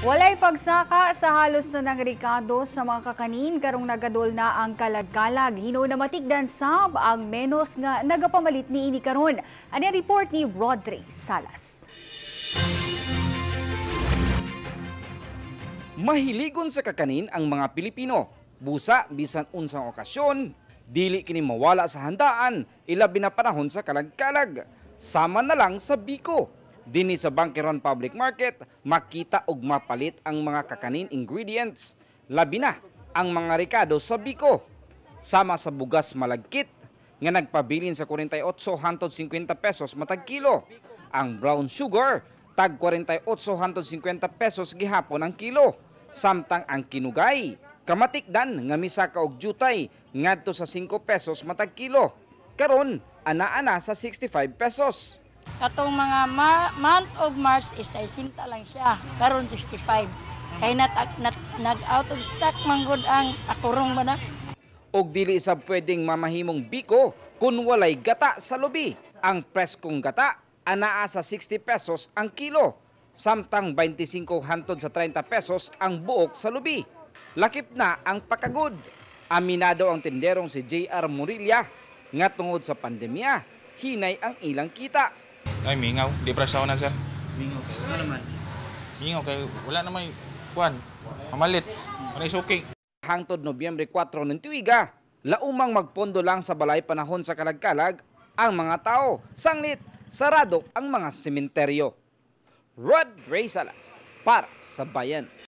Walay pagsaka sa halos na ng Ricardo sa mga kakanin karong nagadol na ang kalagkalag. Hino na matigdan sab ang menos nga nagapamalit ni ini karon. Ani report ni Rodri Salas. Mahiligon sa kakanin ang mga Pilipino. Busa bisan unsang okasyon, dili kini mawala sa handaan, ilabi na panahon sa kalagkalag. Sama na lang sa Biko dinhi sa Bankeron Public Market makita og mapalit ang mga kakanin ingredients labi na ang mga rekado sa Biko sama sa bugas malagkit nga nagpabilin sa 4850 pesos matag kilo ang brown sugar tag 4850 pesos gihapon ang kilo samtang ang kinugay kamatikdan nga misaka og jutay ngadto sa 5 pesos matag kilo karon ana na sa 65 pesos Katong mga ma month of March is ay sinta lang siya. Karon 65. Kay nat, nat nag out of stock manggod ang akurong bana Og dili sa pwedeng mamahimong biko kun walay gata sa lubi. Ang preskong gata anaa sa 60 pesos ang kilo samtang 25 hantod sa 30 pesos ang buok sa lubi. Lakip na ang pakagod. Aminado ang tenderong si JR Murilla nga tungod sa pandemya, hinay ang ilang kita. Ay, mingaw. Depress ako na, sir. Mingaw kayo. Wala ano naman. Mingaw kayo. Wala naman. Kuan. Pamalit. Wala suking. Hangtod Nobyembre 4 ng tuiga, laumang magpondo lang sa balay panahon sa kalagkalag ang mga tao. Sanglit, sarado ang mga sementeryo. Rod Ray Salas, para sa bayan.